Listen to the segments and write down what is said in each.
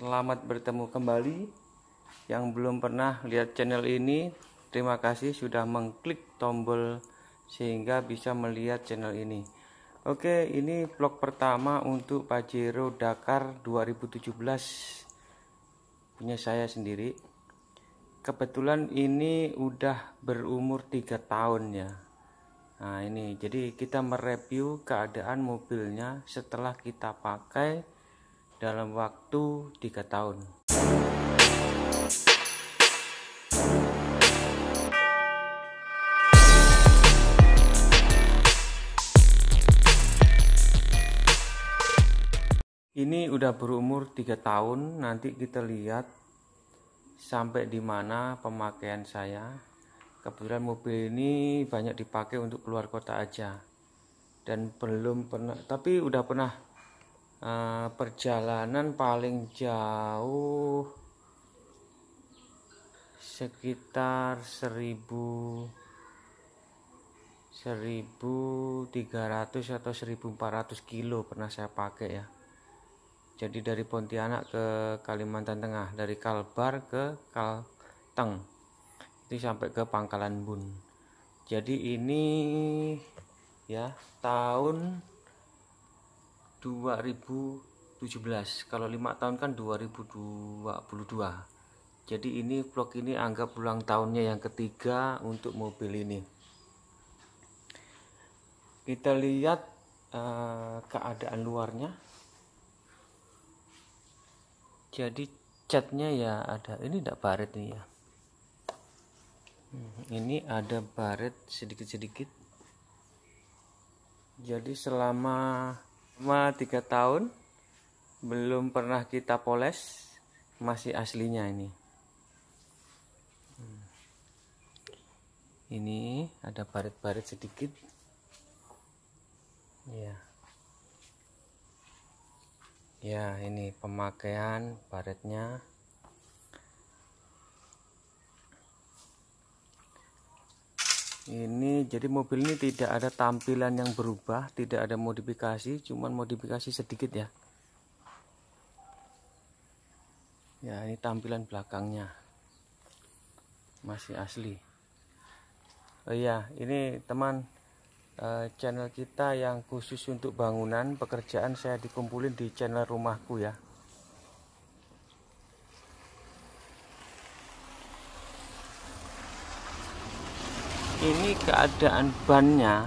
Selamat bertemu kembali. Yang belum pernah lihat channel ini, terima kasih sudah mengklik tombol sehingga bisa melihat channel ini. Oke, ini vlog pertama untuk Pajero Dakar 2017 punya saya sendiri. Kebetulan ini udah berumur 3 tahun ya. Nah, ini jadi kita mereview keadaan mobilnya setelah kita pakai dalam waktu tiga tahun. Ini udah berumur tiga tahun, nanti kita lihat sampai di mana pemakaian saya. Kebetulan mobil ini banyak dipakai untuk keluar kota aja. Dan belum pernah tapi udah pernah Eh, perjalanan paling jauh sekitar 1000 1300 atau 1400 kilo pernah saya pakai ya jadi dari Pontianak ke Kalimantan Tengah dari Kalbar ke Kalteng itu sampai ke Pangkalan Bun jadi ini ya tahun 2017 kalau lima tahun kan 2022 jadi ini vlog ini anggap ulang tahunnya yang ketiga untuk mobil ini kita lihat uh, keadaan luarnya jadi catnya ya ada ini tidak baret nih ya hmm, ini ada baret sedikit-sedikit jadi selama selama tiga tahun belum pernah kita poles masih aslinya ini hmm. ini ada baret-baret sedikit ya ya ini pemakaian baretnya ini jadi mobil ini tidak ada tampilan yang berubah tidak ada modifikasi cuman modifikasi sedikit ya ya ini tampilan belakangnya masih asli oh iya ini teman eh, channel kita yang khusus untuk bangunan pekerjaan saya dikumpulin di channel rumahku ya ini keadaan bannya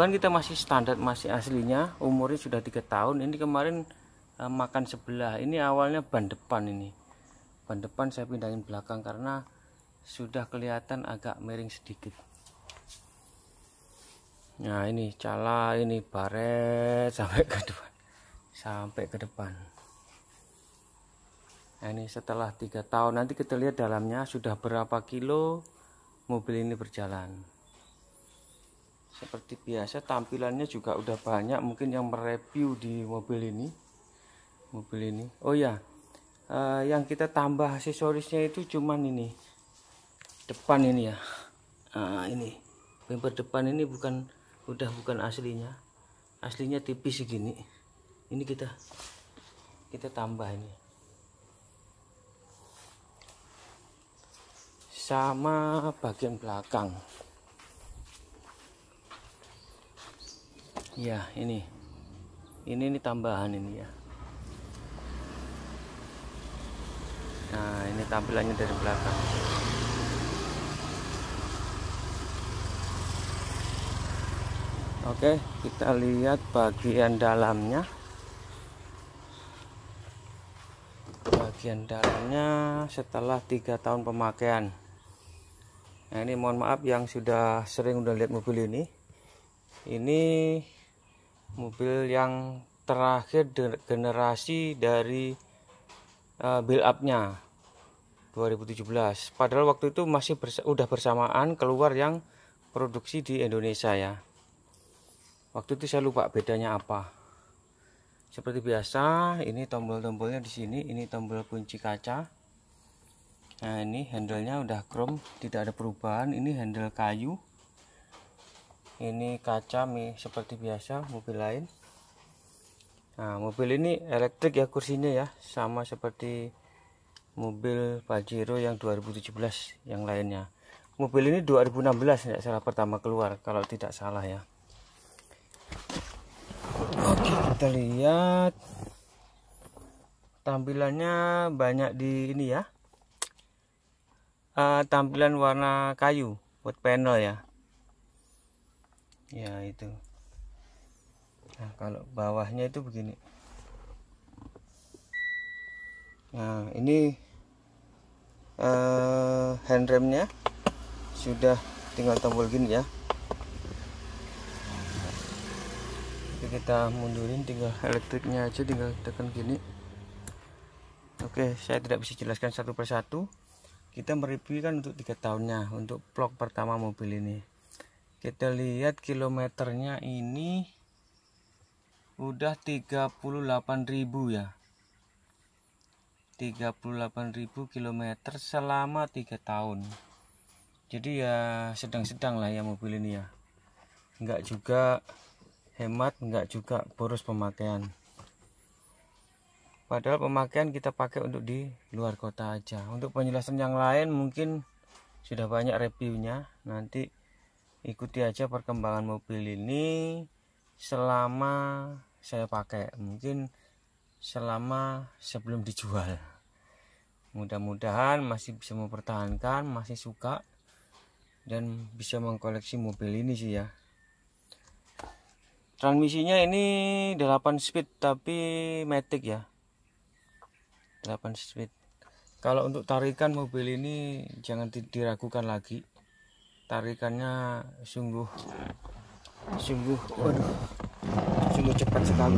ban kita masih standar masih aslinya umurnya sudah tiga tahun ini kemarin eh, makan sebelah ini awalnya ban depan ini ban depan saya pindahin belakang karena sudah kelihatan agak miring sedikit nah ini cala ini baret sampai ke depan sampai ke depan nah, ini setelah tiga tahun nanti kita lihat dalamnya sudah berapa kilo mobil ini berjalan seperti biasa tampilannya juga udah banyak mungkin yang mereview di mobil ini mobil ini oh ya uh, yang kita tambah aksesorisnya itu cuman ini depan ini ya uh, ini bumper depan ini bukan udah bukan aslinya aslinya tipis segini ini kita kita tambah ini sama bagian belakang ya ini ini ini tambahan ini ya nah ini tampilannya dari belakang oke kita lihat bagian dalamnya bagian dalamnya setelah tiga tahun pemakaian nah ini mohon maaf yang sudah sering udah lihat mobil ini ini mobil yang terakhir generasi dari uh, build upnya 2017 padahal waktu itu masih bersa udah bersamaan keluar yang produksi di Indonesia ya waktu itu saya lupa bedanya apa seperti biasa ini tombol-tombolnya di sini ini tombol kunci kaca nah ini handlenya udah chrome tidak ada perubahan ini handle kayu ini kaca mie seperti biasa mobil lain nah mobil ini elektrik ya kursinya ya sama seperti mobil Pajero yang 2017 yang lainnya mobil ini 2016 tidak salah pertama keluar kalau tidak salah ya Oke kita lihat tampilannya banyak di ini ya uh, tampilan warna kayu buat panel ya ya itu nah kalau bawahnya itu begini nah ini uh, eh, handremnya sudah tinggal tombol gini ya Jadi kita mundurin tinggal elektriknya aja tinggal tekan gini oke saya tidak bisa jelaskan satu persatu kita mereview kan untuk tiga tahunnya untuk vlog pertama mobil ini kita lihat kilometernya ini udah 38.000 ya 38.000 km selama tiga tahun jadi ya sedang-sedang lah ya mobil ini ya enggak juga hemat enggak juga boros pemakaian Padahal pemakaian kita pakai untuk di luar kota aja. Untuk penjelasan yang lain mungkin sudah banyak reviewnya. Nanti ikuti aja perkembangan mobil ini selama saya pakai. Mungkin selama sebelum dijual. Mudah-mudahan masih bisa mempertahankan, masih suka dan bisa mengkoleksi mobil ini sih ya. Transmisinya ini 8 speed tapi matic ya. 8 speed kalau untuk tarikan mobil ini jangan diragukan lagi tarikannya sungguh sungguh waduh sungguh cepat sekali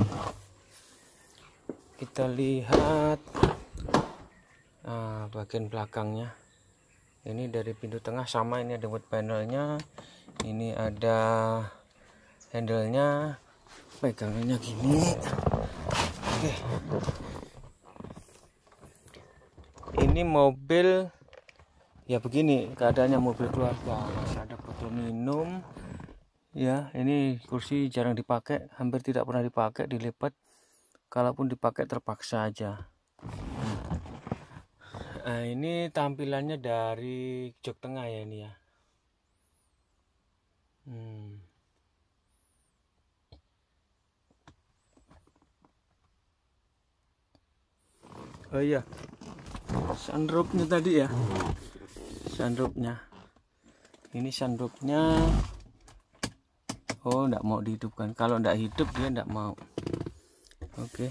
kita lihat nah, bagian belakangnya ini dari pintu tengah sama ini ada wood panelnya ini ada handlenya pegangannya gini oke okay ini mobil ya begini keadaannya mobil keluarga masih ada botol minum ya ini kursi jarang dipakai hampir tidak pernah dipakai dilipat kalaupun dipakai terpaksa aja nah, ini tampilannya dari jok tengah ya ini ya hmm. oh iya sunroofnya tadi ya sunroofnya ini sunroofnya oh enggak mau dihidupkan kalau enggak hidup dia enggak mau oke okay.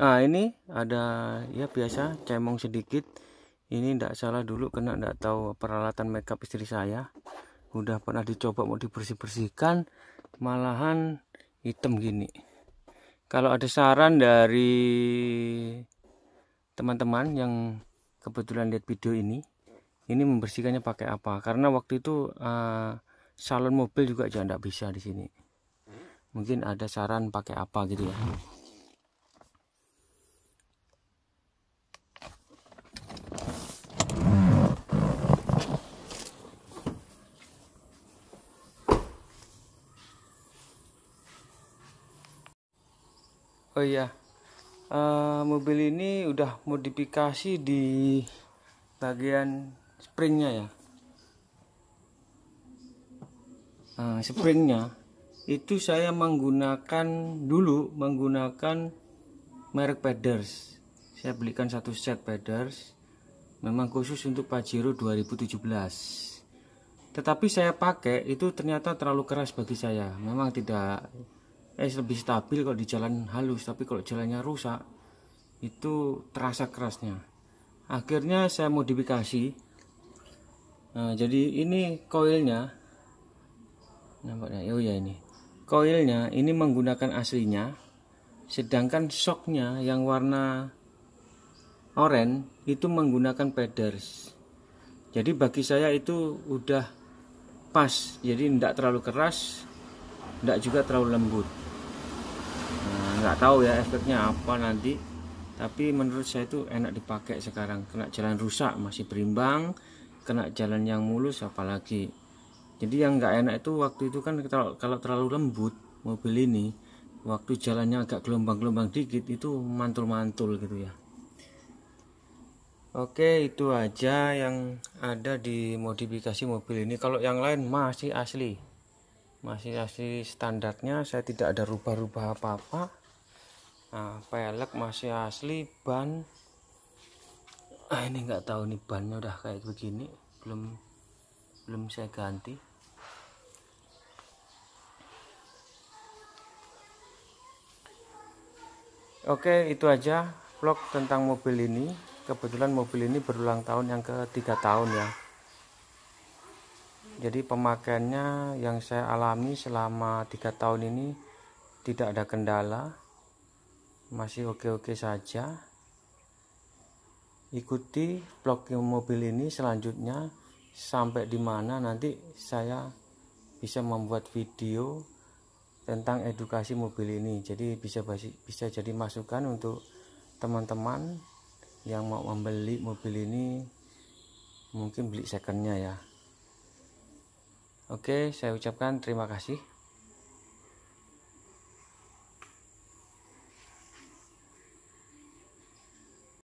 nah ini ada ya biasa cemong sedikit ini enggak salah dulu kena enggak tahu peralatan makeup istri saya udah pernah dicoba mau dibersih-bersihkan malahan hitam gini kalau ada saran dari teman-teman yang kebetulan lihat video ini ini membersihkannya pakai apa karena waktu itu uh, salon mobil juga jangan tidak bisa di sini mungkin ada saran pakai apa gitu ya Oh iya, uh, mobil ini udah modifikasi di bagian springnya ya uh, springnya itu saya menggunakan dulu menggunakan merek Peders saya belikan satu set Peders memang khusus untuk Pajero 2017 tetapi saya pakai itu ternyata terlalu keras bagi saya memang tidak eh lebih stabil kalau di jalan halus tapi kalau jalannya rusak itu terasa kerasnya akhirnya saya modifikasi nah, jadi ini koilnya nampaknya oh ya ini koilnya ini menggunakan aslinya sedangkan shocknya yang warna oranye itu menggunakan peders jadi bagi saya itu udah pas jadi tidak terlalu keras tidak juga terlalu lembut nggak tahu ya efeknya apa nanti tapi menurut saya itu enak dipakai sekarang kena jalan rusak masih berimbang kena jalan yang mulus apalagi jadi yang nggak enak itu waktu itu kan kalau, kalau terlalu lembut mobil ini waktu jalannya agak gelombang-gelombang dikit itu mantul-mantul gitu ya Oke itu aja yang ada di modifikasi mobil ini kalau yang lain masih asli masih asli standarnya saya tidak ada rubah-rubah apa-apa nah, pelek masih asli ban ah, ini nggak tahu nih bannya udah kayak begini belum belum saya ganti Oke itu aja vlog tentang mobil ini kebetulan mobil ini berulang tahun yang ketiga tahun ya jadi pemakaiannya yang saya alami selama tiga tahun ini tidak ada kendala masih oke-oke saja ikuti vlog mobil ini selanjutnya sampai di mana nanti saya bisa membuat video tentang edukasi mobil ini jadi bisa bisa jadi masukan untuk teman-teman yang mau membeli mobil ini mungkin beli secondnya ya oke saya ucapkan terima kasih